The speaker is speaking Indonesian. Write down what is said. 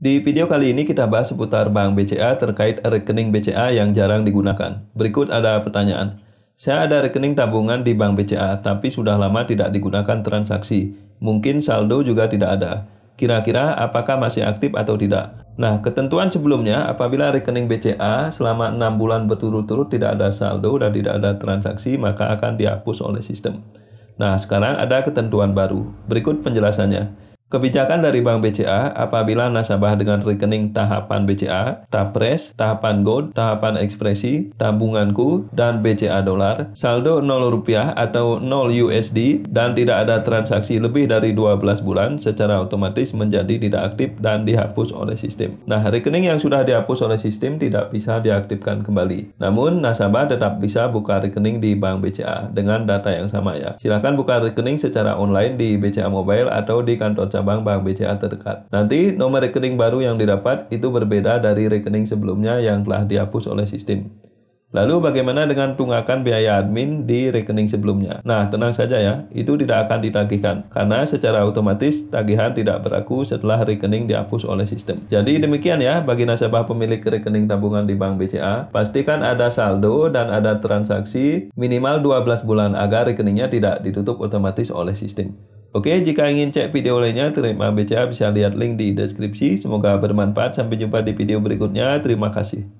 Di video kali ini kita bahas seputar Bank BCA terkait rekening BCA yang jarang digunakan. Berikut ada pertanyaan. Saya ada rekening tabungan di Bank BCA, tapi sudah lama tidak digunakan transaksi. Mungkin saldo juga tidak ada. Kira-kira apakah masih aktif atau tidak? Nah, ketentuan sebelumnya, apabila rekening BCA selama 6 bulan berturut-turut tidak ada saldo dan tidak ada transaksi, maka akan dihapus oleh sistem. Nah, sekarang ada ketentuan baru. Berikut penjelasannya. Kebijakan dari Bank BCA apabila nasabah dengan rekening tahapan BCA, Tapres, tahapan Gold, tahapan ekspresi, tabunganku, dan BCA dolar, saldo 0 rupiah atau 0 USD dan tidak ada transaksi lebih dari 12 bulan secara otomatis menjadi tidak aktif dan dihapus oleh sistem. Nah, rekening yang sudah dihapus oleh sistem tidak bisa diaktifkan kembali. Namun, nasabah tetap bisa buka rekening di Bank BCA dengan data yang sama ya. Silahkan buka rekening secara online di BCA Mobile atau di kantor cabang Bank BCA terdekat. Nanti nomor rekening baru yang didapat itu berbeda dari rekening sebelumnya yang telah dihapus oleh sistem. Lalu bagaimana dengan tunggakan biaya admin di rekening sebelumnya? Nah, tenang saja ya, itu tidak akan ditagihkan karena secara otomatis tagihan tidak berlaku setelah rekening dihapus oleh sistem. Jadi demikian ya bagi nasabah pemilik rekening tabungan di Bank BCA, pastikan ada saldo dan ada transaksi minimal 12 bulan agar rekeningnya tidak ditutup otomatis oleh sistem. Oke, jika ingin cek video lainnya terima BCA bisa lihat link di deskripsi. Semoga bermanfaat. Sampai jumpa di video berikutnya. Terima kasih.